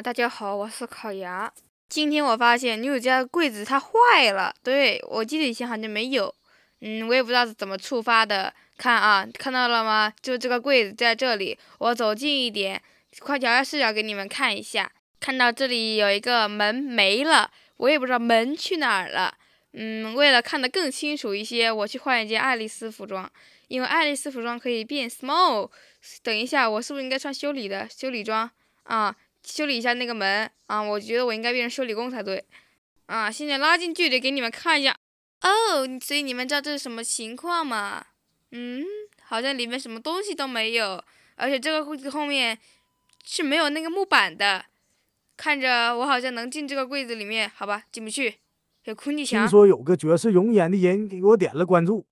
大家好，我是烤牙。今天我发现女友家的柜子它坏了，对我记得以前好像没有，嗯，我也不知道是怎么触发的。看啊，看到了吗？就这个柜子在这里，我走近一点，快调下视角给你们看一下。看到这里有一个门没了，我也不知道门去哪儿了。嗯，为了看得更清楚一些，我去换一件爱丽丝服装，因为爱丽丝服装可以变 small。等一下，我是不是应该穿修理的修理装啊？修理一下那个门啊！我觉得我应该变成修理工才对啊！现在拉近距离给你们看一下哦，所以你们知道这是什么情况吗？嗯，好像里面什么东西都没有，而且这个柜子后面是没有那个木板的，看着我好像能进这个柜子里面，好吧，进不去。有空气墙。听说有个绝世容颜的人给我点了关注。